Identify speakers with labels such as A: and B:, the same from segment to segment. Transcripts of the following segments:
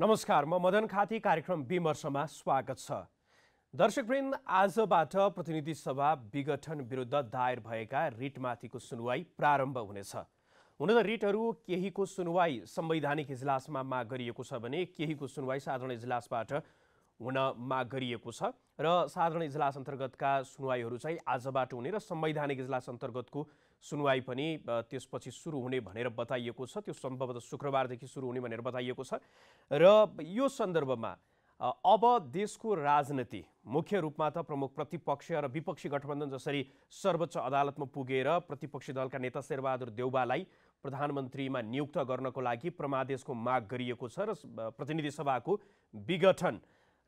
A: नमस्कार म मदन खाती कार्यक्रम विमर्शमा स्वागत छ दर्शकवृन्द आजबाट प्रतिनिधि सभा विघटन विरुद्ध दायर भएका रिटमाथिको सुनवाई प्रारम्भ हुनेछ हुन त रिटहरू केहीको सुनवाई संवैधानिक इजलासमा माग गरिएको छ भने केहीको सुनवाई साधारण इजलासबाट हुन माग गरिएको छ र साधारण इजलास अन्तर्गतका सुनवाईहरू चाहिँ आजबाट हुने र संवैधानिक इजलास अन्तर्गतको सुनवाई पनि त्यसपछि सुरु हुने भनेर बताइएको छ त्यो सम्भवतः शुक्रबारदेखि सुरु हुने भनेर बताइएको छ र यो सन्दर्भमा अब देशको राजनीति मुख्य रूपमा त प्रमुख प्रतिपक्ष र विपक्षी गठबन्धन जसरी सर्वोच्च अदालतमा पुगेर प्रतिपक्षी दलका नेता शेरबहादुर देउबालाई प्रधानमन्त्रीमा नियुक्त गर्नको लागि प्रमादेशको माग गरिएको छ र प्रतिनिधि सभाको विघटन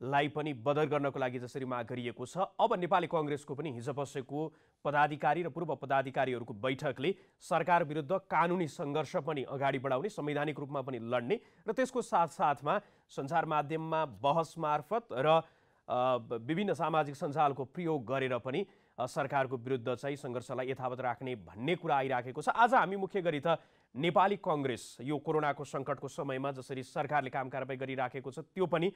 A: लाई पनि बदर गर्नको लागि जसरी माग गरिएको छ अब नेपाली कङ्ग्रेसको पनि हिजो बसेको पदाधिकारी र पूर्व पदाधिकारीहरूको बैठकले सरकार विरुद्ध कानुनी सङ्घर्ष पनि अगाडि बढाउने संवैधानिक रूपमा पनि लड्ने र त्यसको साथसाथमा सञ्चार माध्यममा बहस मार्फत र विभिन्न सामाजिक सञ्जालको प्रयोग गरेर पनि सरकारको विरुद्ध चाहिँ सङ्घर्षलाई यथावत राख्ने भन्ने कुरा आइराखेको छ आज हामी मुख्य गरी त नेपाली कङ्ग्रेस यो कोरोनाको सङ्कटको समयमा जसरी सरकारले काम कारवाही गरिराखेको छ त्यो पनि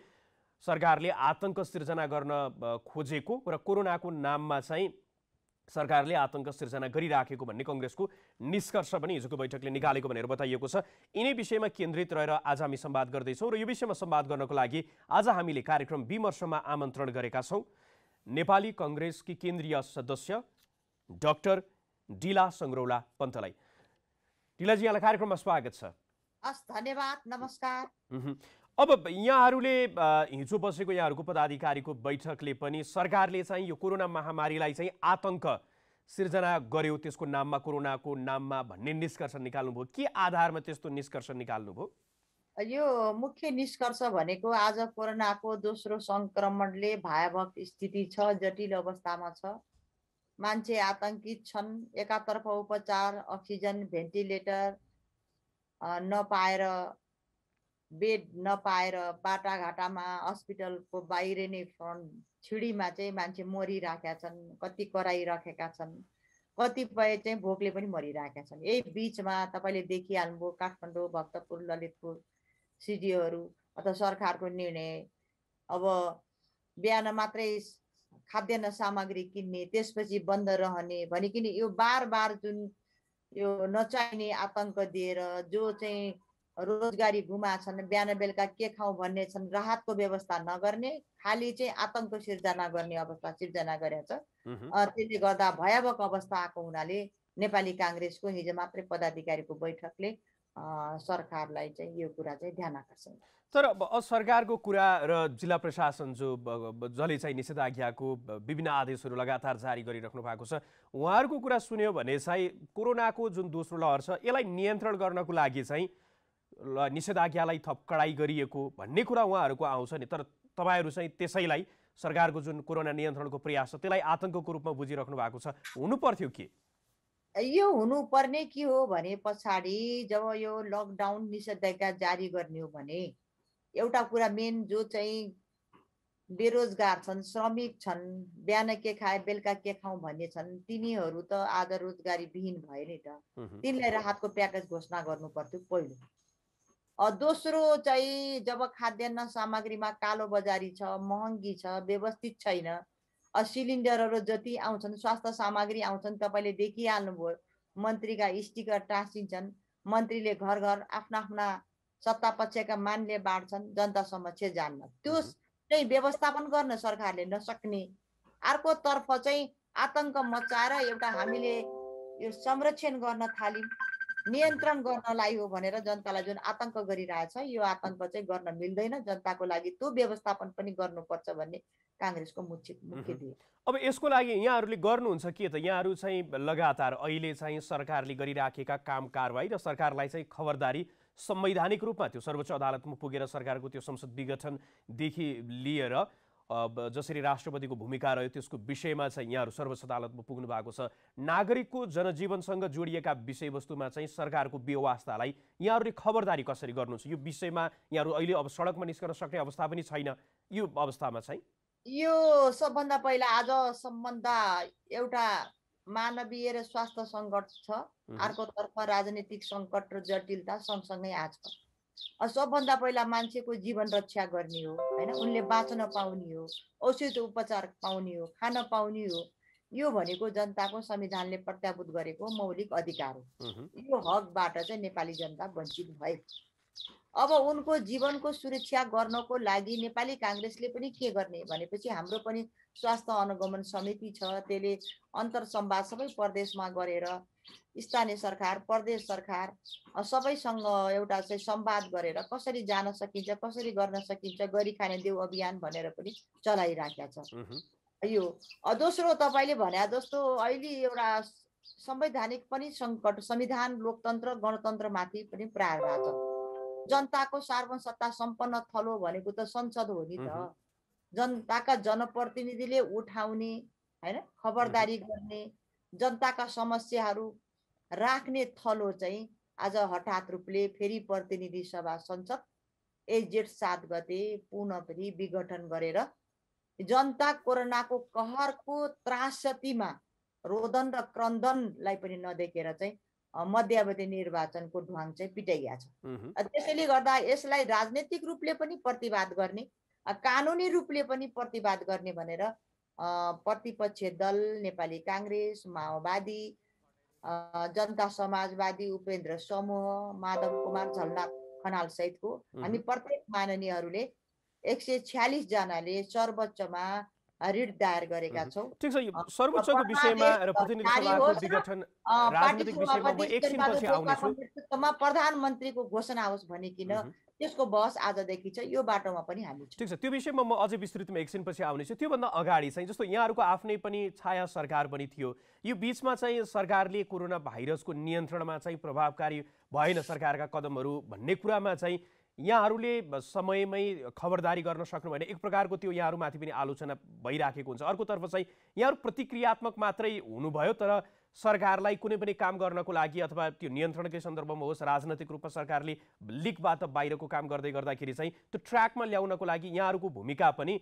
A: सरकारले आतंक सिर्जना गर्न खोजेको र कोरोनाको नाममा चाहिँ सरकारले आतंक सिर्जना गरिराखेको भन्ने कङ्ग्रेसको निष्कर्ष पनि हिजोको बैठकले निकालेको भनेर बताइएको छ यिनै विषयमा केन्द्रित रहेर आज हामी सम्वाद गर्दैछौँ र यो विषयमा सम्वाद गर्नको लागि आज हामीले कार्यक्रम विमर्शमा आमन्त्रण गरेका छौँ नेपाली कङ्ग्रेसकी केन्द्रीय सदस्य डाक्टर डिला सङ्ग्रौला पन्तलाई डिलाजी यहाँलाई कार्यक्रममा स्वागत छ
B: हस् धन्यवाद नमस्कार
A: अब यहाँहरूले हिजो बसेको यहाँहरूको पदाधिकारीको बैठकले पनि सरकारले चाहिँ यो कोरोना महामारीलाई चाहिँ आतंक सिर्जना गर्यो त्यसको नाममा कोरोनाको नाममा भन्ने निष्कर्ष निकाल्नुभयो के आधारमा त्यस्तो निष्कर्ष निकाल्नुभयो
B: यो मुख्य निष्कर्ष भनेको आज कोरोनाको दोस्रो सङ्क्रमणले भयावह स्थिति छ जटिल अवस्थामा छ मान्छे आतंकित छन् एकातर्फ उपचार अक्सिजन भेन्टिलेटर नपाएर बेड नपाएर बाटाघाटामा हस्पिटलको बाहिर नै फ्रन्ट छिडीमा चाहिँ मान्छे मरिराखेका छन् कति कराइराखेका छन् कतिपय चाहिँ भोकले पनि मरिरहेका छन् यही बिचमा तपाईँले देखिहाल्नुभयो काठमाडौँ भक्तपुर ललितपुर सिडिओहरू अथवा सरकारको निर्णय अब बिहान मात्रै खाद्यान्न सामग्री किन्ने त्यसपछि बन्द रहने भनिकन यो बार बार जुन यो नचाहिने आतङ्क दिएर जो चाहिँ रोजगारी गुमा छन् बिहान बेलुका के खाउँ भन्ने छन् राहतको व्यवस्था नगर्ने खालि चाहिँ आतंक सिर्जना गर्ने अवस्था सिर्जना गरेछ छ
C: त्यसले
B: गर्दा भयावह अवस्था आएको हुनाले नेपाली काङ्ग्रेसको हिजो मात्रै पदाधिकारीको बैठकले सरकारलाई चाहिँ यो कुरा चाहिँ ध्यान आकर्षण
A: तर अब सरकारको कुरा र जिल्ला प्रशासन जो जसले चाहिँ निषेधाज्ञाको विभिन्न आदेशहरू लगातार जारी गरिराख्नु भएको छ उहाँहरूको कुरा सुन्यो भने चाहिँ कोरोनाको जुन दोस्रो लहर छ यसलाई नियन्त्रण गर्नको लागि चाहिँ निषेधाज्ञालाई थप कडाइ गरिएको भन्ने कुरा उहाँहरूको आउँछ नि तर तपाईँहरू चाहिँ त्यसैलाई सरकारको जुन कोरोना नियन्त्रणको प्रयास छ त्यसलाई आतङ्कको रूपमा बुझिराख्नु भएको छ हुनुपर्थ्यो के यो
B: हुनुपर्ने के हो भने पछाडि जब यो लकडाउन निषेधाज्ञा जारी गर्ने हो भने एउटा कुरा मेन जो चाहिँ बेरोजगार छन् श्रमिक छन् बिहान के खाए बेलुका के खाउँ भन्ने छन् तिनीहरू त आज रोजगारी विहीन भए नि त तिनलाई राहतको प्याकेज घोषणा गर्नु पर्थ्यो पहिलो दोस्रो चाहिँ जब खाद्यान्न सामग्रीमा कालो बजारी छ महँगी छ व्यवस्थित छैन सिलिन्डरहरू जति आउँछन् स्वास्थ्य सामग्री आउँछन् तपाईँले देखिहाल्नुभयो मन्त्रीका स्टिकर टाँसिन्छन् मन्त्रीले घर घर आफ्ना आफ्ना सत्ता पक्षका मानले बाँड्छन् जनता समक्ष जान्न त्यो चाहिँ व्यवस्थापन गर्न सरकारले नसक्ने अर्कोतर्फ चाहिँ आतङ्क मचाएर एउटा हामीले यो संरक्षण गर्न थाल्यौँ नियन्त्रण गर्नलाई हो भनेर जनतालाई जुन आतङ्क गरिरहेछ यो आतङ्क चाहिँ गर्न मिल्दैन जनताको लागि त्यो व्यवस्थापन पनि गर्नुपर्छ भन्ने काङ्ग्रेसको मुख्य मुख्य दिए
A: अब यसको लागि यहाँहरूले गर्नुहुन्छ के त यहाँहरू चाहिँ लगातार अहिले चाहिँ सरकारले गरिराखेका काम कारवाही र सरकारलाई चाहिँ खबरदारी संवैधानिक रूपमा त्यो सर्वोच्च अदालतमा पुगेर सरकारको त्यो संसद विघटनदेखि लिएर जसरी राष्ट्रपतिको भूमिका रह्यो त्यसको विषयमा चाहिँ यहाँहरू सर्वोच्च अदालतमा पुग्नु भएको छ नागरिकको जनजीवनसँग जोडिएका विषयवस्तुमा चाहिँ सरकारको व्यवस्थालाई यहाँहरूले खबरदारी कसरी गर्नुहुन्छ यो विषयमा यहाँहरू अहिले अब सडकमा निस्कन सक्ने अवस्था पनि छैन यो अवस्थामा चाहिँ
B: यो सबभन्दा पहिला आज सम्बन्ध एउटा मानवीय र स्वास्थ्य सङ्कट छ अर्कोतर्फ राजनीतिक सङ्कट र जटिलता सँगसँगै आज सबभन्दा पहिला मान्छेको जीवन रक्षा गर्ने हो होइन उनले बाँच्न पाउने हो औषध उपचार पाउने हो खान पाउने हो यो भनेको जनताको संविधानले प्रत्याभूत गरेको मौलिक अधिकार हो यो हकबाट चाहिँ नेपाली जनता वञ्चित भए अब उनको जीवनको सुरक्षा गर्नको लागि नेपाली काङ्ग्रेसले पनि के गर्ने भनेपछि हाम्रो पनि स्वास्थ्य अनुगमन समिति छ त्यसले अन्तर सम्वाद सबै प्रदेशमा गरेर स्थानीय सरकार प्रदेश सरकार सबैसँग एउटा चाहिँ सम्वाद गरेर कसरी जान सकिन्छ कसरी गर्न सकिन्छ गरी खाने देऊ अभियान भनेर पनि चलाइराखेका छ यो दोस्रो तपाईँले भने जस्तो अहिले एउटा संवैधानिक पनि सङ्कट संविधान लोकतन्त्र गणतन्त्रमाथि पनि प्रहार भएको छ जनताको सार्वसत्ता सम्पन्न थलो भनेको त संसद हो नि त जनताका जनप्रतिनिधिले उठाउने होइन खबरदारी गर्ने जनताका समस्याहरू राख्ने थलो चाहिँ आज हठात रूपले फेरि प्रतिनिधि सभा संसद ए जेठ सात गते पुनः फेरि विघटन गरेर जनता कोरोनाको कहरको त्रासतीमा रोदन र क्रन्दनलाई पनि नदेखेर चाहिँ मध्यावधि निर्वाचनको ढुवाङ चाहिँ पिटाइया छ त्यसैले गर्दा यसलाई राजनैतिक रूपले पनि प्रतिवाद गर्ने कानुनी रूपले पनि प्रतिवाद गर्ने भनेर प्रतिपक्ष दल नेपाली काङ्ग्रेस माओवादी जनता समाजवादी उपेन्द्र समूह माधव कुमार झलनाथ खनाल सहितको हामी प्रत्येक माननीयहरूले एक सय छ्यालिसजनाले सर्वोच्चमा रिट दायर गरेका छौँ
A: ठिक छ सर्वोच्चको विषयमा र प्रतिनिधि सभाको विघटन राजनीतिक विषयमा
B: म प्रधानमन्त्रीको घोषणा होस् भनिकिन त्यसको बहस आजदेखि छ यो बाटोमा पनि हामी
A: ठिक छ त्यो विषयमा म अझै विस्तृतमा एकछिनपछि आउनेछु त्योभन्दा अगाडि चाहिँ जस्तो यहाँहरूको आफ्नै पनि छाया सरकार पनि थियो यो बिचमा चाहिँ सरकारले कोरोना भाइरसको नियन्त्रणमा चाहिँ प्रभावकारी भएन सरकारका कदमहरू भन्ने कुरामा चाहिँ यहाँहरूले समयमै खबरदारी गर्न सक्नु भने एक प्रकारको त्यो यहाँहरूमाथि पनि आलोचना भइराखेको हुन्छ अर्कोतर्फ चाहिँ यहाँहरू प्रतिक्रियात्मक मात्रै हुनुभयो तर सरकारलाई कुनै पनि काम गर्नको लागि अथवा त्यो नियन्त्रणकै सन्दर्भमा होस् राजनैतिक रूपमा सरकारले लिकबाट बाहिरको काम गर्दै गर्दाखेरि चाहिँ त्यो ट्र्याकमा ल्याउनको लागि यहाँहरूको भूमिका पनि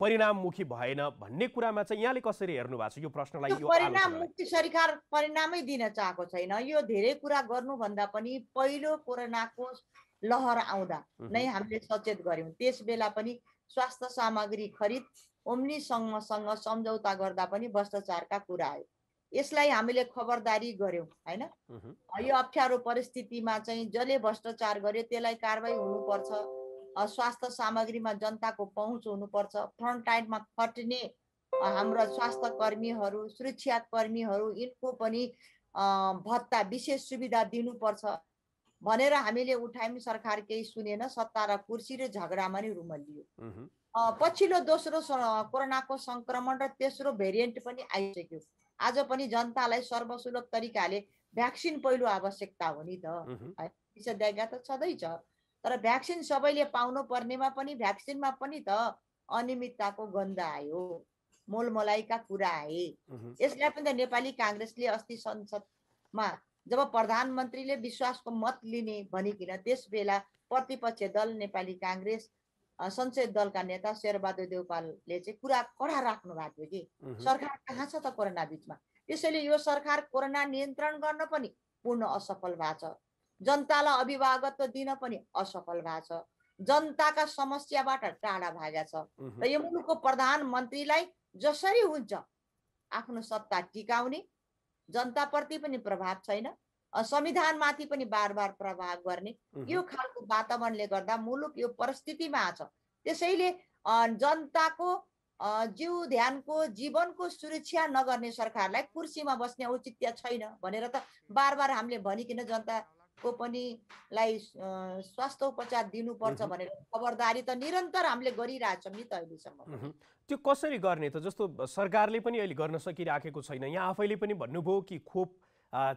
A: परिणाममुखी भएन भन्ने कुरामा चाहिँ यहाँले कसरी हेर्नु भएको छ यो प्रश्नलाई परिणाममुखी
B: सरकार परिणामै दिन चाहेको छैन यो धेरै कुरा गर्नुभन्दा पनि पहिलो कोरोनाको लहर आउँदा नै हामीले सचेत गऱ्यौँ त्यस बेला पनि स्वास्थ्य सामग्री खरिद ओम्नीसँगसँग सम्झौता गर्दा पनि भ्रष्टाचारका कुरा आयो यसलाई हामीले खबरदारी गऱ्यौँ होइन यो अप्ठ्यारो परिस्थितिमा चाहिँ जसले भ्रष्टाचार गर्यो त्यसलाई कारवाही हुनुपर्छ स्वास्थ्य सामग्रीमा जनताको पहुँच हुनुपर्छ फ्रन्ट लाइनमा खट्ने हाम्रा स्वास्थ्य कर्मीहरू सुरक्षा कर्मीहरू यिनको पनि भत्ता विशेष सुविधा दिनुपर्छ भनेर हामीले उठायौँ सरकार केही सुनेन सत्ता र कुर्सी र झगडामा नै लियो पछिल्लो दोस्रो कोरोनाको सङ्क्रमण र तेस्रो भेरिएन्ट पनि आइसक्यो आज पनि जनतालाई सर्वसुलभ तरिकाले भ्याक्सिन पहिलो आवश्यकता हो नि त विषद्याज्ञा त छँदैछ तर भ्याक्सिन सबैले पाउनु पर्नेमा पनि भ्याक्सिनमा पनि त अनियमितताको गन्ध आयो मोलमलाइका कुरा आए यसलाई पनि त नेपाली काङ्ग्रेसले अस्ति संसदमा जब प्रधानमन्त्रीले विश्वासको मत लिने भनिकन त्यस बेला प्रतिपक्ष दल नेपाली काङ्ग्रेस संसदीय दलका नेता शेरबहादुर देवपालले चाहिँ कुरा कडा राख्नु भएको थियो कि सरकार कहाँ छ त कोरोना बिचमा त्यसैले यो सरकार कोरोना नियन्त्रण गर्न पनि पूर्ण असफल भएको छ जनतालाई अभिभावकत्व दिन पनि असफल भएको छ जनताका समस्याबाट टाढा भागेको छ र यो मुलुकको प्रधानमन्त्रीलाई जसरी हुन्छ आफ्नो सत्ता टिकाउने जनताप्रति पनि प्रभाव छैन संविधानमाथि पनि बार बार प्रभाव गर्ने यो खालको वातावरणले गर्दा मुलुक यो परिस्थितिमा छ त्यसैले जनताको जीव ध्यानको जीवनको सुरक्षा नगर्ने सरकारलाई कुर्सीमा बस्ने औचित्य छैन भनेर त बार बार हामीले भनिकन जनता को पनि लाई स्वास्थ्य उपचार दिनुपर्छ भनेर खबरदारी त निरन्तर हामीले गरिरहेछौँ नि त अहिलेसम्म
A: त्यो कसरी गर्ने त जस्तो सरकारले पनि अहिले गर्न सकिराखेको छैन यहाँ आफैले पनि भन्नुभयो कि खोप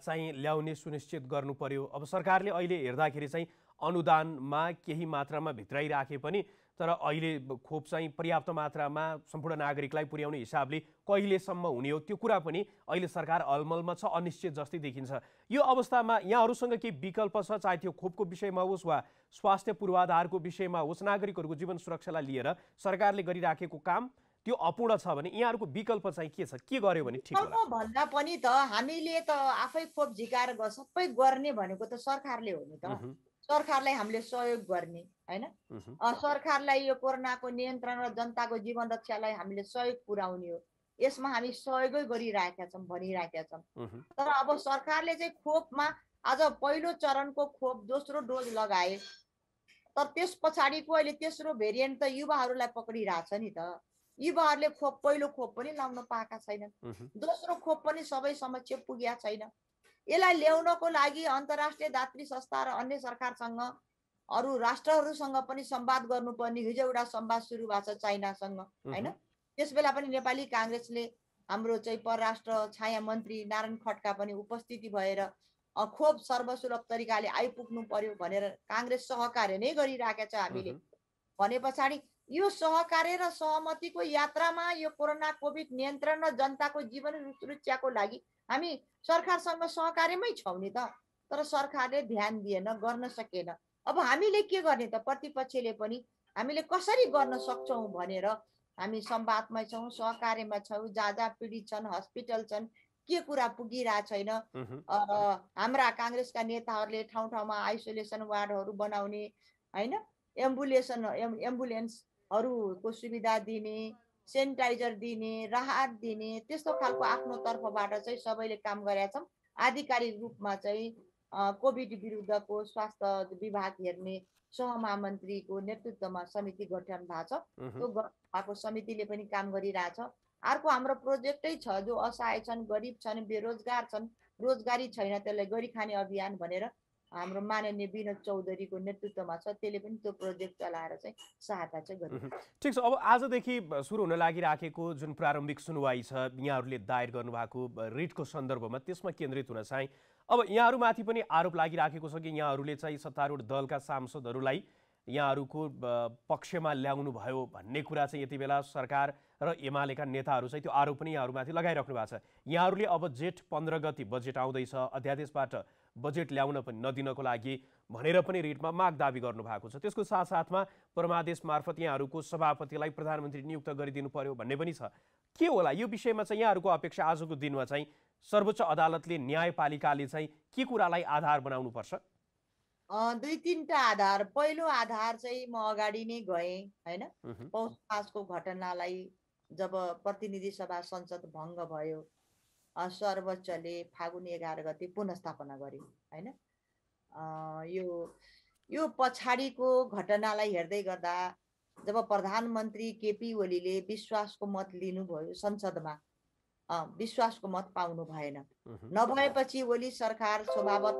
A: चाहिँ ल्याउने सुनिश्चित गर्नु पर्यो अब सरकारले अहिले हेर्दाखेरि चाहिँ अनुदानमा केही मात्रामा भित्राइराखे पनि तर अहिले खोप चाहिँ पर्याप्त मात्रामा सम्पूर्ण नागरिकलाई पुर्याउने हिसाबले कहिलेसम्म हुने हो त्यो कुरा पनि अहिले सरकार अलमलमा छ अनिश्चित जस्तै देखिन्छ यो अवस्थामा यहाँहरूसँग केही विकल्प छ चाहे त्यो खोपको विषयमा होस् वा स्वास्थ्य पूर्वाधारको विषयमा होस् नागरिकहरूको जीवन सुरक्षालाई लिएर सरकारले गरिराखेको काम त्यो अपूर्ण छ भने यहाँहरूको विकल्प चाहिँ के छ के गर्यो भने ठिक होला
B: भन्दा पनि त हामीले त आफै खोप झिकाएर सबै गर्ने भनेको त सरकारले हो नि त सरकारलाई हामीले सहयोग गर्ने होइन सरकारलाई यो कोरोनाको नियन्त्रण र जनताको जीवन रक्षालाई हामीले सहयोग पुर्याउने हो यसमा हामी सहयोगै गरिरहेका छौँ भनिरहेका छौँ तर अब सरकारले चाहिँ खोपमा आज पहिलो चरणको खोप दोस्रो डोज लगाए तर त्यस पछाडिको अहिले तेस्रो भेरिएन्ट त युवाहरूलाई पक्रिरहेछ नि त युवाहरूले खोप पहिलो खोप पनि लाउन पाएका छैनन् दोस्रो खोप पनि सबै समक्ष पुगेका छैन यसलाई ल्याउनको लागि अन्तर्राष्ट्रिय दात्री संस्था र अन्य सरकारसँग अरू राष्ट्रहरूसँग पनि सम्वाद गर्नुपर्ने हिजो एउटा सम्वाद सुरु भएको छ चाइनासँग होइन त्यस बेला पनि नेपाली काङ्ग्रेसले हाम्रो चाहिँ परराष्ट्र छाया मन्त्री नारायण खड्का पनि उपस्थिति भएर खोप सर्वसुलभ तरिकाले आइपुग्नु पर्यो भनेर काङ्ग्रेस सहकार्य नै गरिराखेको छ हामीले भने पछाडि यो सहकार्य र सहमतिको यात्रामा यो कोरोना कोभिड नियन्त्रण र जनताको जीवन सुरक्षाको लागि हामी सरकारसँग सहकार्यमै छौँ नि त तर सरकारले ध्यान दिएन गर्न सकेन अब हामीले के गर्ने त प्रतिपक्षले पनि हामीले कसरी गर्न सक्छौँ भनेर हामी संवादमा छौँ सहकार्यमा छौँ जहाँ जहाँ पीडित छन् हस्पिटल छन् के कुरा पुगिरहेको छैन हाम्रा काङ्ग्रेसका नेताहरूले ठाउँ ठाउँमा आइसोलेसन वार्डहरू बनाउने होइन एम्बुलेसन एम्बुलेन्सहरूको सुविधा दिने सेनिटाइजर दिने राहत दिने त्यस्तो खालको आफ्नो तर्फबाट चाहिँ सबैले काम गरेका छौँ आधिकारिक रूपमा चाहिँ कोभिड विरुद्धको स्वास्थ्य विभाग हेर्ने सहमहामन्त्रीको नेतृत्वमा समिति गठन भएको छ त्यो भएको समितिले पनि काम गरिरहेछ अर्को हाम्रो प्रोजेक्टै छ जो असहाय छन् गरिब छन् बेरोजगार छन् रोजगारी छैन त्यसलाई गरी खाने अभियान भनेर हाम्रो माननीय विनोद चौधरीको नेतृत्वमा छ त्यसले पनि त्यो प्रोजेक्ट चलाएर चाहिँ सहायता चाहिँ गर्यो
A: ठिक छ अब आजदेखि सुरु हुन लागिराखेको जुन प्रारम्भिक सुनवाई छ यहाँहरूले दायर गर्नुभएको रिटको सन्दर्भमा त्यसमा केन्द्रित हुन चाहिँ अब यहाँहरूमाथि पनि आरोप लागिराखेको छ कि यहाँहरूले चाहिँ सत्तारूढ दलका सांसदहरूलाई यहाँहरूको पक्षमा ल्याउनु भयो भन्ने कुरा चाहिँ यति बेला सरकार र एमालेका नेताहरू चाहिँ त्यो आरोप पनि यहाँहरूमाथि लगाइराख्नु भएको छ यहाँहरूले अब जेठ पन्ध्र गति बजेट आउँदैछ अध्यादेशबाट बजेट ल्याउन पनि नदिनको लागि भनेर पनि रिटमा माग दावी गर्नुभएको छ त्यसको साथसाथमा परमादेश मार्फत यहाँहरूको सभापतिलाई प्रधानमन्त्री नियुक्त गरिदिनु पर्यो भन्ने पनि छ के होला यो विषयमा चाहिँ यहाँहरूको अपेक्षा आजको दिनमा चाहिँ सर्वोच्च अदालतले न्यायपालिकाले चाहिँ के कुरालाई आधार बनाउनुपर्छ
B: दुई तिनवटा आधार पहिलो आधार चाहिँ म अगाडि नै गएँ होइन पौष पासको घटनालाई जब प्रतिनिधि सभा संसद भङ्ग भयो सर्वोच्चले फागुन एघार गते पुनस्थापना गरे होइन यो यो पछाडिको घटनालाई हेर्दै गर्दा जब प्रधानमन्त्री केपी ओलीले विश्वासको मत लिनुभयो संसदमा विश्वासको मत पाउनु भएन
C: नभएपछि
B: ओली सरकार स्वभावत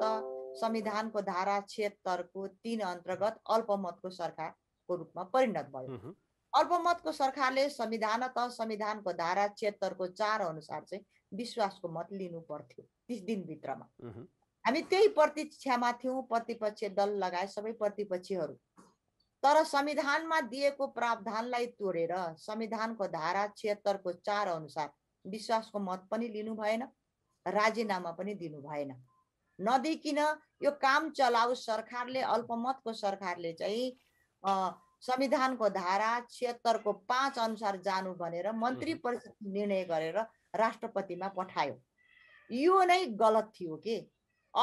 B: संविधानको धारा छिहत्तरको तिन अन्तर्गत अल्पमतको सरकारको रूपमा परिणत भयो अल्पमतको सरकारले संविधान त संविधानको धारा छिहत्तरको चार अनुसार चाहिँ विश्वासको मत लिनु पर्थ्यो तिस दिनभित्रमा हामी त्यही प्रतीक्षामा थियौँ प्रतिपक्ष दल लगाए सबै प्रतिपक्षीहरू तर संविधानमा दिएको प्रावधानलाई तोडेर संविधानको धारा छिहत्तरको चार अनुसार विश्वासको मत पनि लिनु भएन राजीनामा पनि दिनु भएन नदिकिन यो काम चलाउ सरकारले अल्पमतको सरकारले चाहिँ संविधानको धारा छिहत्तरको पाँच अनुसार जानु भनेर मन्त्री परिषद निर्णय गरेर राष्ट्रपतिमा पठायो यो नै गलत थियो कि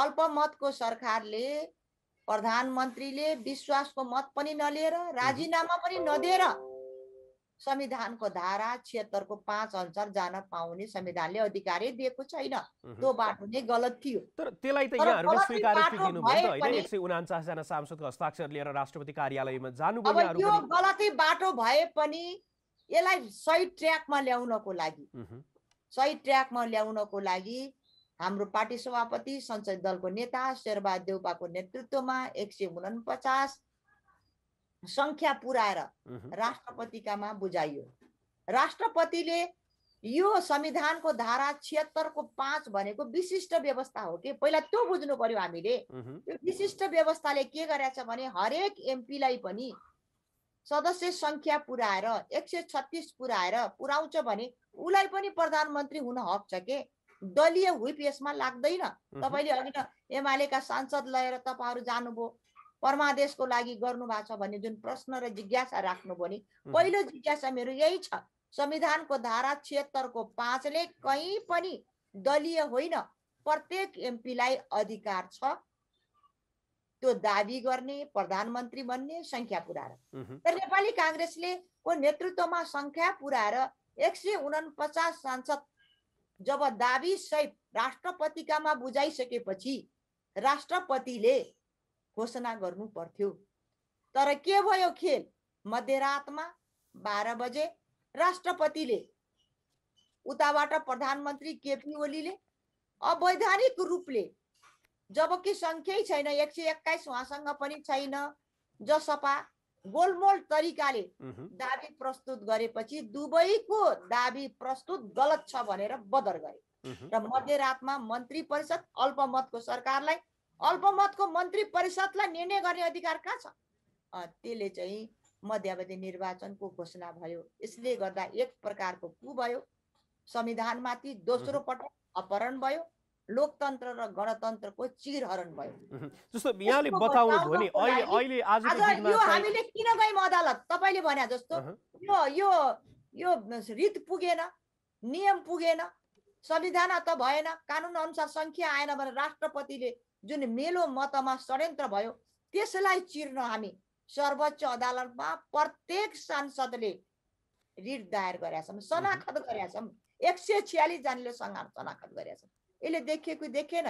B: अल्पमतको सरकारले प्रधानमन्त्रीले विश्वासको मत पनि नलिएर राजीनामा पनि नदिएर संविधानको धारा छिहत्तरको पाँच अनुसार जान पाउने संविधानले अधिकारै दिएको छैन त्यो बाटो नै गलत थियो तर त्यसलाई त यहाँहरूले स्वीकार एक सय
A: उनाचासजना सांसदको हस्ताक्षर लिएर राष्ट्रपति कार्यालयमा जानुभयो यो
B: गलतै बाटो भए पनि यसलाई सही ट्र्याकमा ल्याउनको लागि सही ट्र्याकमा ल्याउनको लागि हाम्रो पार्टी सभापति संसदीय दलको नेता शेरबहादुर नेतृत्वमा एक सय उनपचास सङ्ख्या पुऱ्याएर राष्ट्रपतिकामा बुझाइयो राष्ट्रपतिले यो संविधानको धारा छिहत्तरको पाँच भनेको विशिष्ट व्यवस्था हो कि पहिला त्यो बुझ्नु पर्यो हामीले त्यो विशिष्ट व्यवस्थाले के गरेछ भने हरेक एमपीलाई पनि सदस्य सङ्ख्या पुऱ्याएर एक सय छत्तिस पुऱ्याएर पुऱ्याउँछ भने उसलाई पनि प्रधानमन्त्री हुन हक छ के दलीय हुप यसमा लाग्दैन तपाईँले अघि एमालेका सांसद लिएर तपाईँहरू जानुभयो परमादेशको लागि गर्नुभएको छ भन्ने जुन प्रश्न र जिज्ञासा राख्नुभयो नि पहिलो जिज्ञासा मेरो यही छ संविधानको धारा छिहत्तरको पाँचले कहीँ पनि दलीय होइन प्रत्येक एमपीलाई अधिकार छ त्यो दावी गर्ने प्रधानमन्त्री बन्ने सङ्ख्या पुऱ्याएर तर नेपाली काङ्ग्रेसले को नेतृत्वमा संख्या पुऱ्याएर एक सय उनपचास सांसद जब दावी सहित राष्ट्रपतिकामा बुझाइसकेपछि राष्ट्रपतिले घोषणा गर्नु पर्थ्यो तर के भयो खेल मध्यरातमा बाह्र बजे राष्ट्रपतिले उताबाट प्रधानमन्त्री केपी ओलीले अवैधानिक रूपले जबकि सङ्ख्यै छैन एक सय एक्काइस उहाँसँग पनि छैन जसपा गोलमोल तरिकाले दाबी प्रस्तुत गरेपछि दुवैको दाबी प्रस्तुत गलत छ भनेर बदर गरे र मध्यरातमा मन्त्री परिषद अल्पमतको सरकारलाई अल्पमतको मन्त्री परिषदलाई निर्णय गर्ने अधिकार कहाँ छ त्यसले चाहिँ मध्यावधि निर्वाचनको घोषणा भयो यसले गर्दा एक प्रकारको कु भयो संविधानमाथि दोस्रो पटक अपहरण भयो लोकतन्त्र र गणतन्त्रको चिरहरण
A: भयो जस्तो यहाँले बताउनु नि अहिले आजको दिनमा हामीले
B: किन गयौँ अदालत तपाईँले भने जस्तो यो यो यो रित पुगेन नियम पुगेन संविधान त भएन कानुन अनुसार सङ्ख्या आएन भने राष्ट्रपतिले जुन मेलो मतमा षड्यन्त्र भयो त्यसलाई चिर्न हामी सर्वोच्च अदालतमा प्रत्येक सांसदले रिट दायर गरेका छौँ शनाखत गरेका छौँ एक सय छ्यालिसजनाले सङ्घार शनाखत गरेका छौँ यसले देखेको देखेन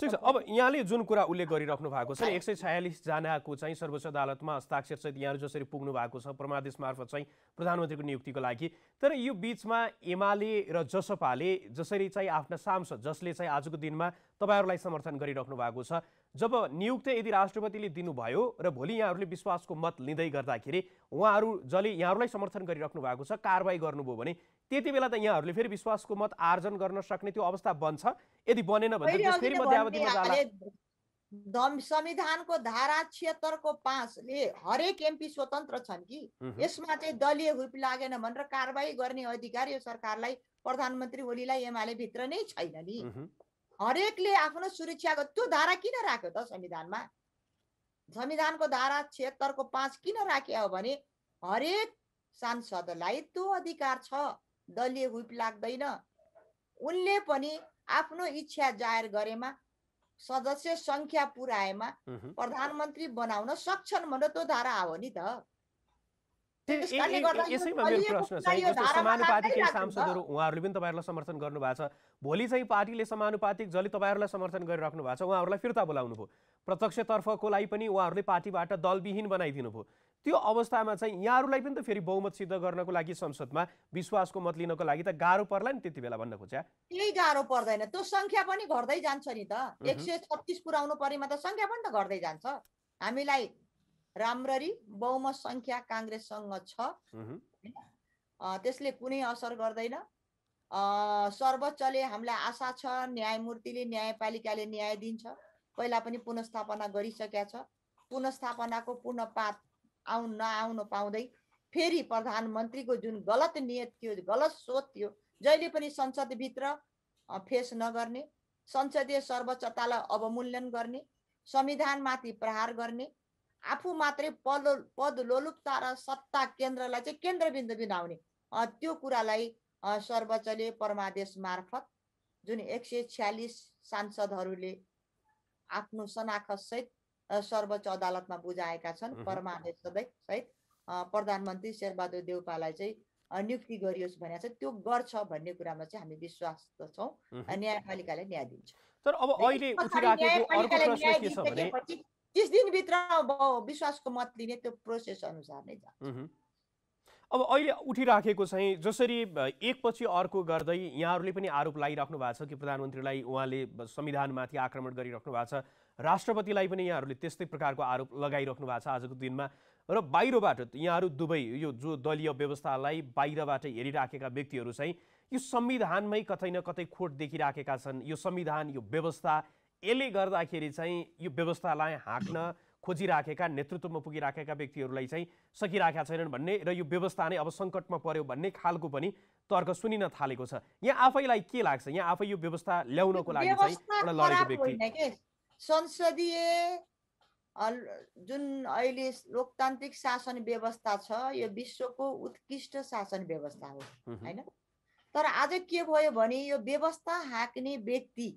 A: ठिक छ अब यहाँले जुन कुरा उल्लेख गरिराख्नु भएको छ एक सय छयालिस जनाको चाहिँ सर्वोच्च अदालतमा हस्ताक्षरसहित यहाँहरू जसरी पुग्नु भएको छ परमादेश मार्फत चाहिँ प्रधानमन्त्रीको नियुक्तिको लागि तर यो बिचमा एमाले र जसपाले जसरी चाहिँ आफ्ना सांसद जसले चाहिँ आजको दिनमा तपाईँहरूलाई समर्थन गरिराख्नु भएको छ जब नियुक्त यदि राष्ट्रपतिले दिनुभयो र भोलि यहाँहरूले विश्वासको मत लिँदै गर्दाखेरि उहाँहरू जसले यहाँहरूलाई समर्थन गरिराख्नु भएको छ कारवाही गर्नुभयो भने त्यति बेला त यहाँहरूले फेरि विश्वासको मत आर्जन गर्न सक्ने त्यो अवस्था बन्छ यदि बनेन भने फेरि
B: संविधानको धारा छिहत्तरको पाँचले हरेक एमपी स्वतन्त्र छन् कि यसमा चाहिँ दलीय हुप लागेन भनेर कारवाही गर्ने अधिकार यो सरकारलाई प्रधानमन्त्री ओलीलाई एमाले भित्र नै छैन नि हरेकले आफ्नो सुरक्षाको त्यो धारा किन राख्यो त संविधानमा संविधानको धारा छिहत्तरको पाँच किन राख्यो भने हरेक सांसदलाई त्यो अधिकार छ दलीय हुप लाग्दैन उनले पनि आफ्नो इच्छा जाहेर गरेमा सदस्य सङ्ख्या पुऱ्याएमा प्रधानमन्त्री बनाउन सक्षम भनेर त्यो धारा हो नि त यसैमा मेरो प्रश्न छ जस्तो समानुपातिक सांसदहरू
A: उहाँहरूले पनि तपाईँहरूलाई समर्थन गर्नुभएको छ भोलि चाहिँ पार्टीले समानुपातिक जसले तपाईँहरूलाई समर्थन गरिराख्नु भएको छ उहाँहरूलाई फिर्ता बोलाउनु भयो प्रत्यक्षतर्फको लागि पनि उहाँहरूले पार्टीबाट दलविहीन बनाइदिनु भयो त्यो अवस्थामा चाहिँ यहाँहरूलाई पनि त फेरि बहुमत सिद्ध गर्नको लागि संसदमा विश्वासको मत लिनको लागि त गाह्रो पर्ला नि त्यति बेला भन्न खोज्या
B: केही गाह्रो पर्दैन त्यो सङ्ख्या पनि घट्दै जान्छ नि त एक सय छत्तिस पुऱ्याउनु परेमा त सङ्ख्या पनि त घट्दै जान्छ हामीलाई राम्ररी बहुमत सङ्ख्या काङ्ग्रेससँग छ त्यसले कुनै असर गर्दैन सर्वोच्चले हामीलाई आशा छ न्यायमूर्तिले न्यायपालिकाले न्याय दिन्छ पहिला पनि पुनस्थापना गरिसकेका छ पुनस्थापनाको पुनः आउन नआउन पाउँदै फेरि प्रधानमन्त्रीको जुन गलत नियत थियो गलत सोच थियो जहिले पनि संसदभित्र फेस नगर्ने संसदीय सर्वोच्चतालाई अवमूल्यन गर्ने संविधानमाथि प्रहार गर्ने आफू मात्रै पद पद लोलुपता र सत्ता केन्द्रलाई चाहिँ केन्द्रबिन्दु बिनाउने त्यो कुरालाई सर्वोच्चले परमादेश मार्फत जुन एक सय छ्यालिस सांसदहरूले आफ्नो सनाखसहित सर्वोच्च अदालतमा बुझाएका छन् परमादेश सहित प्रधानमन्त्री शेरबहादुर देउपालाई चाहिँ नियुक्ति गरियोस् भनेर चाहिँ त्यो गर्छ भन्ने कुरामा चाहिँ हामी विश्वास छौँ न्यायपालिकाले न्याय दिन्छ तर अब अहिले तिस दिनभित्र विश्वासको मत लिने त्यो प्रोसेस अनुसार नै
A: जान्छ अब अहिले उठिराखेको चाहिँ जसरी एकपछि अर्को गर्दै यहाँहरूले पनि आरोप लगाइराख्नु भएको छ कि प्रधानमन्त्रीलाई उहाँले संविधानमाथि आक्रमण गरिराख्नु भएको छ राष्ट्रपतिलाई पनि यहाँहरूले त्यस्तै प्रकारको आरोप लगाइराख्नु भएको छ आजको दिनमा र बाहिरबाट यहाँहरू दुवै यो जो दलीय व्यवस्थालाई बाहिरबाट हेरिराखेका व्यक्तिहरू चाहिँ यो संविधानमै कतै न कतै खोट देखिराखेका छन् यो संविधान यो व्यवस्था यसले गर्दाखेरि चाहिँ यो व्यवस्थालाई हाँक्न खोजिराखेका नेतृत्वमा पुगिराखेका व्यक्तिहरूलाई चाहिँ सकिराखेका छैनन् भन्ने र यो व्यवस्था नै अब सङ्कटमा पर्यो भन्ने खालको पनि तर्क सुनिन थालेको छ यहाँ आफैलाई के लाग्छ यहाँ आफै यो व्यवस्था ल्याउनको लागि चाहिँ एउटा लडेको
B: व्यक्ति संसदीय जुन अहिले लोकतान्त्रिक शासन व्यवस्था छ यो विश्वको उत्कृष्ट शासन व्यवस्था हो होइन तर आज के भयो भने यो व्यवस्था हाँक्ने व्यक्ति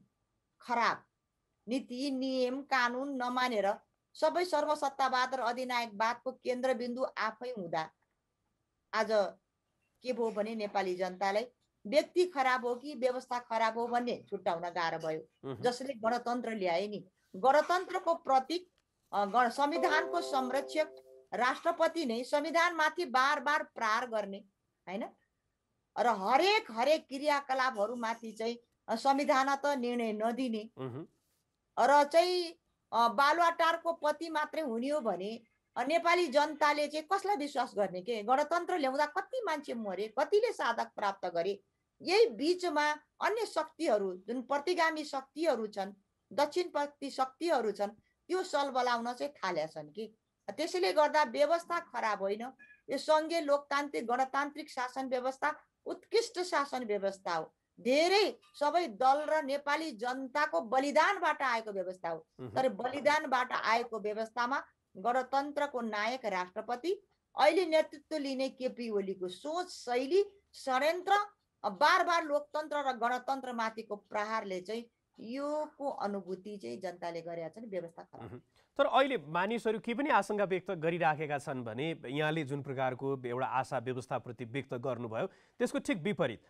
B: खराब नीति नियम कानुन नमानेर सबै सर्वसत्तावाद र अधिनायकवादको केन्द्रबिन्दु आफै हुँदा आज के भयो भने नेपाली जनतालाई व्यक्ति खराब हो कि व्यवस्था खराब हो भन्ने छुट्याउन गाह्रो भयो जसले गणतन्त्र ल्याए नि गणतन्त्रको प्रतीक संविधानको संरक्षक राष्ट्रपति नै संविधानमाथि बार बार प्रहार गर्ने होइन र हरेक हरेक क्रियाकलापहरूमाथि चाहिँ संविधान त निर्णय नदिने र चाहिँ बालुवाटारको पति मात्रै हुने हो भने नेपाली जनताले चाहिँ कसलाई विश्वास गर्ने के गणतन्त्र ल्याउँदा कति मान्छे मरे कतिले साधक प्राप्त गरे यही बिचमा अन्य शक्तिहरू जुन प्रतिगामी शक्तिहरू छन् प्रति शक्तिहरू छन् त्यो सल बोलाउन चाहिँ थाल्या छन् कि त्यसैले गर्दा व्यवस्था खराब होइन यो सङ्घीय लोकतान्त्रिक गणतान्त्रिक शासन व्यवस्था उत्कृष्ट शासन व्यवस्था हो धेरै सबै दल र नेपाली जनताको बलिदानबाट आएको व्यवस्था हो तर बलिदानबाट आएको व्यवस्थामा गणतन्त्रको नायक राष्ट्रपति अहिले नेतृत्व लिने केपी ओलीको सोच शैली षड्यन्त्र बार बार लोकतन्त्र र गणतन्त्र माथिको प्रहारले चाहिँ योको अनुभूति चाहिँ जनताले गरेका छन् व्यवस्था
A: खराब तर अहिले मानिसहरू के पनि आशंका व्यक्त गरिराखेका छन् भने यहाँले जुन प्रकारको एउटा आशा व्यवस्थाप्रति व्यक्त गर्नुभयो त्यसको ठिक विपरीत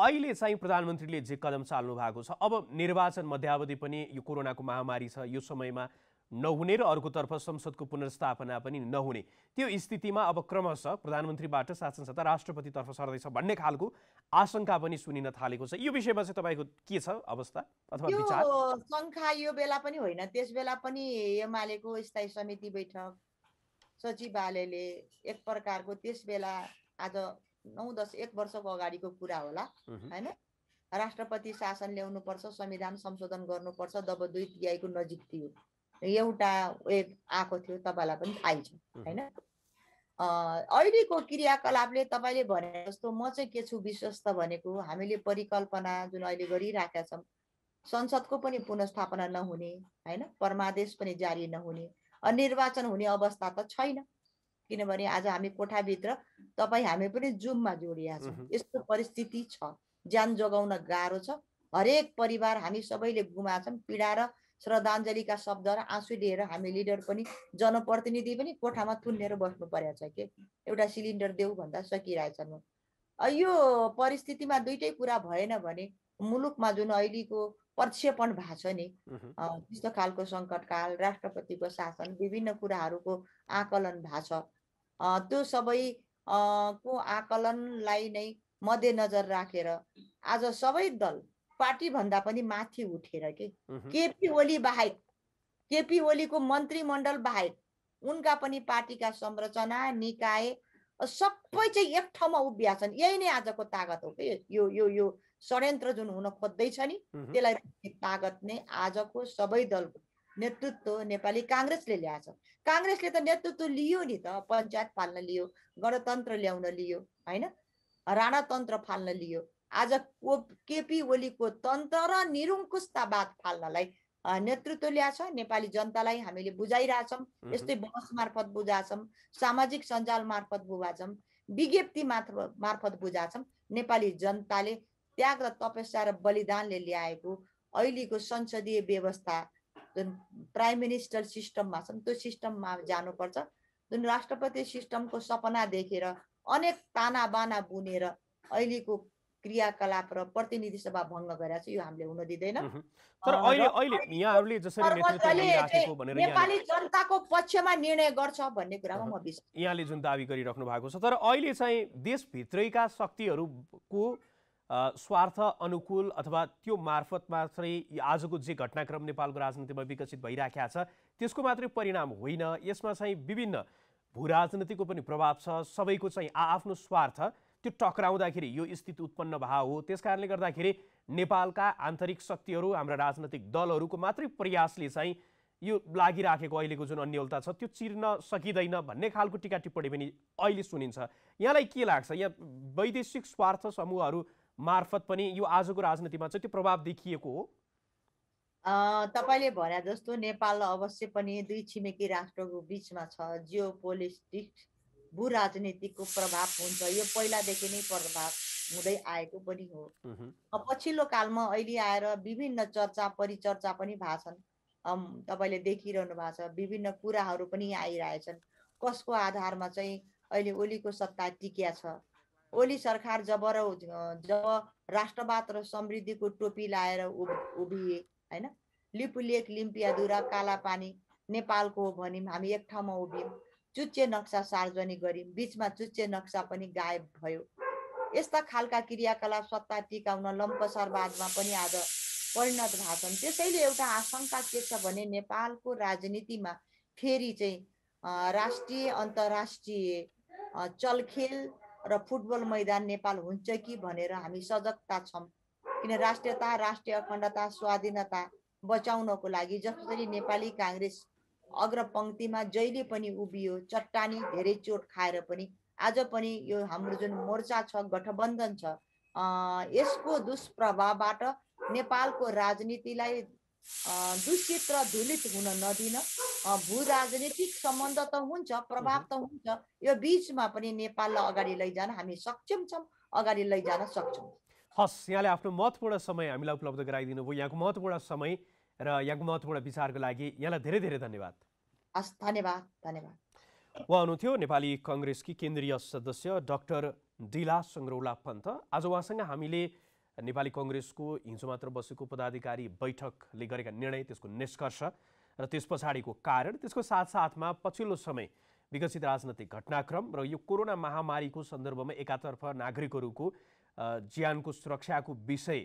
A: अहिले चाहिँ प्रधानमन्त्रीले जे कदम चाल्नु भएको छ अब निर्वाचन मध्यावधि पनि यो कोरोनाको महामारी छ यो समयमा नहुने र अर्कोतर्फ संसदको पुनर्स्थापना पनि नहुने त्यो स्थितिमा अब क्रमशः प्रधानमन्त्रीबाट शासन सत्ता राष्ट्रपतितर्फ सर्दैछ भन्ने खालको आशंका पनि सुनिन थालेको छ यो विषयमा चाहिँ तपाईँको के छ अवस्था अथवा विचार
B: शङ्का यो बेला पनि होइन त्यस बेला पनि एमालेको स्थायी समिति बैठक सचिवालयले एक प्रकारको त्यस बेला आज नौ दस एक वर्षको अगाडिको कुरा होला होइन राष्ट्रपति शासन ल्याउनुपर्छ संविधान संशोधन गर्नुपर्छ दब दुई तिहाईको नजिक थियो एउटा वेब आएको थियो तपाईँलाई पनि थाहै छ होइन अहिलेको क्रियाकलापले तपाईँले भने जस्तो म चाहिँ के छु विश्वस्त भनेको हामीले परिकल्पना जुन अहिले गरिराखेका छौँ संसदको पनि पुनस्थापना नहुने होइन परमादेश पनि जारी नहुने अनि निर्वाचन हुने अवस्था त छैन किनभने आज हामी कोठाभित्र तपाईँ हामी पनि जुममा जोडिया छौँ यस्तो परिस्थिति छ ज्यान जोगाउन गाह्रो छ हरेक परिवार हामी सबैले गुमाछौँ पीडा र श्रद्धाञ्जलीका शब्द र आँसु लिएर हामी लिडर पनि जनप्रतिनिधि पनि कोठामा थुन्नेर बस्नु परेको छ के एउटा सिलिन्डर देऊ भन्दा सकिरहेछन् यो परिस्थितिमा दुइटै कुरा भएन भने मुलुकमा जुन अहिलेको प्रक्षेपण भएको छ नि त्यस्तो खालको सङ्कटकाल राष्ट्रपतिको शासन विभिन्न कुराहरूको आकलन भएको छ त्यो सबै को आकलनलाई नै मध्यनजर राखेर आज सबै दल पार्टीभन्दा पनि माथि उठेर के केपी ओली बाहेक केपी ओलीको मन्त्रीमण्डल बाहेक उनका पनि पार्टीका संरचना निकाय सबै चाहिँ एक ठाउँमा उभिया छन् यही नै आजको तागत हो कि यो यो यो षड्यन्त्र जुन हुन खोज्दैछ नि त्यसलाई तागत नै आजको सबै दलको नेतृत्व नेपाली काङ्ग्रेसले ल्याएछ काङ्ग्रेसले त नेतृत्व लियो नि त पञ्चायत फाल्न लियो गणतन्त्र ल्याउन लियो होइन राणातन्त्र फाल्न लियो आज को केपी ओलीको तन्त्र र निरुङ्कुशतावाद फाल्नलाई नेतृत्व ल्याएको छ नेपाली जनतालाई हामीले बुझाइरहेछौँ यस्तै बहस मार्फत बुझाछौँ सामाजिक सञ्जाल मार्फत बुझाछौँ विज्ञप्ति मार्फत मार्फत बुझाछौँ नेपाली जनताले त्याग र तपस्या र बलिदानले ल्याएको अहिलेको संसदीय व्यवस्था जुन प्राइम मिनिस्टर सिस्टममा छन् त्यो सिस्टममा जानुपर्छ जुन राष्ट्रपति सिस्टमको सपना देखेर अनेक ताना बाना बुनेर अहिलेको क्रियाकलाप र प्रतिनिधि सभा भङ्ग गरेका छ यो हामीले हुन दिँदैन तर अहिले
A: अहिले यहाँहरूले जसरी नेपाली
B: जनताको पक्षमा निर्णय गर्छ भन्ने कुरामा म विश्वास
A: यहाँले जुन दावी गरिराख्नु भएको छ तर अहिले चाहिँ देशभित्रैका शक्तिहरूको स्वार्थ अनुकूल अथवा त्यो मार्फत मात्रै आजको जे घटनाक्रम नेपालको राजनीतिमा विकसित भइराखेका छ त्यसको मात्रै परिणाम होइन यसमा चाहिँ विभिन्न भू राजनीतिको पनि प्रभाव छ सबैको चाहिँ आआफ्नो स्वार्थ त्यो टक्राउँदाखेरि यो स्थिति उत्पन्न भएको हो त्यस कारणले गर्दाखेरि नेपालका आन्तरिक शक्तिहरू हाम्रा राजनैतिक दलहरूको मात्रै प्रयासले चाहिँ यो लागिराखेको अहिलेको जुन अन्यलता छ त्यो चिर्न सकिँदैन भन्ने खालको टिका टिप्पणी पनि अहिले सुनिन्छ यहाँलाई के लाग्छ यहाँ वैदेशिक स्वार्थ समूहहरू मार्फत पनि यो आजको राजनीतिमा चाहिँ त्यो प्रभाव देखिएको हो
B: तपाईँले भने जस्तो नेपाल अवश्य पनि दुई छिमेकी राष्ट्रको बिचमा छ जियो भू राजनीतिको प्रभाव हुन्छ यो पहिलादेखि नै प्रभाव हुँदै आएको पनि हो पछिल्लो कालमा अहिले आएर विभिन्न चर्चा परिचर्चा पनि भएको छन् तपाईँले देखिरहनु भएको छ विभिन्न कुराहरू पनि आइरहेछन् कसको आधारमा चाहिँ अहिले ओलीको सत्ता टिकिया छ ओली सरकार जब र जब राष्ट्रवाद र समृद्धिको टोपी लाएर उभिए होइन लिपुलेक काला पानी नेपालको हो भन्यौँ हामी एक ठाउँमा उभियौँ चुच्चे नक्सा सार्वजनिक गरिन् बिचमा चुच्चे नक्सा पनि गायब भयो यस्ता खालका क्रियाकलाप सत्ता टिकाउन लम्पसरवादमा पनि आज परिणत भएको छन् त्यसैले एउटा आशंका के छ भने नेपालको राजनीतिमा फेरि चाहिँ राष्ट्रिय अन्तर्राष्ट्रिय चलखेल र फुटबल मैदान नेपाल हुन्छ कि भनेर हामी सजगता छौँ किन राष्ट्रियता राष्ट्रिय अखण्डता स्वाधीनता बचाउनको लागि जसरी नेपाली काङ्ग्रेस अग्रपङ्क्तिमा जहिले पनि उभियो चट्टानी धेरै चोट खाएर पनि आज पनि यो हाम्रो जुन मोर्चा छ गठबन्धन छ यसको दुष्प्रभावबाट नेपालको राजनीतिलाई दूषित र धुलित हुन नदिन भू राजनीतिक सम्बन्ध त हुन्छ प्रभाव त हुन्छ यो बिचमा पनि नेपाललाई अगाडि लैजान हामी सक्षम छौँ अगाडि लैजान सक्छौँ
A: हस् यहाँले आफ्नो महत्त्वपूर्ण समय हामीलाई उपलब्ध गराइदिनु भयो यहाँको महत्त्वपूर्ण समय र यहाँको महत्त्वपूर्ण विचारको लागि यहाँलाई धेरै धेरै धन्यवाद
B: हस् धन्यवाद धन्यवाद
A: उहाँ हुनुहुन्थ्यो नेपाली कङ्ग्रेसकी केन्द्रीय सदस्य डाक्टर दिला सङ्ग्रौला पन्त आज उहाँसँग हामीले नेपाली कङ्ग्रेसको हिजो मात्र बसेको पदाधिकारी बैठकले गरेका निर्णय त्यसको निष्कर्ष र त्यस पछाडिको कारण त्यसको साथसाथमा पछिल्लो समय विकसित राजनैतिक घटनाक्रम र यो कोरोना महामारीको सन्दर्भमा एकातर्फ नागरिकहरूको ज्यानको सुरक्षाको विषय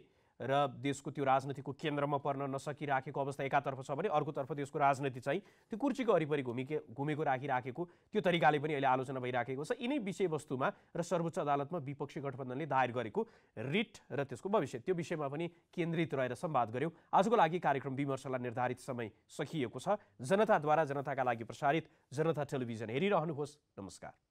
A: र देशको त्यो राजनीतिको केन्द्रमा पर्न नसकिराखेको अवस्था एकातर्फ छ भने अर्कोतर्फ देशको राजनीति चाहिँ त्यो कुर्चीको वरिपरि घुमिके घुमेको राखिराखेको त्यो तरिकाले पनि अहिले आलोचना भइराखेको छ यिनै विषयवस्तुमा र सर्वोच्च अदालतमा विपक्षी गठबन्धनले दायर गरेको रिट र त्यसको भविष्य त्यो विषयमा पनि केन्द्रित रहेर सम्वाद गऱ्यौँ आजको लागि कार्यक्रम विमर्शलाई निर्धारित समय सकिएको छ जनताद्वारा जनताका लागि प्रसारित जनता टेलिभिजन हेरिरहनुहोस् नमस्कार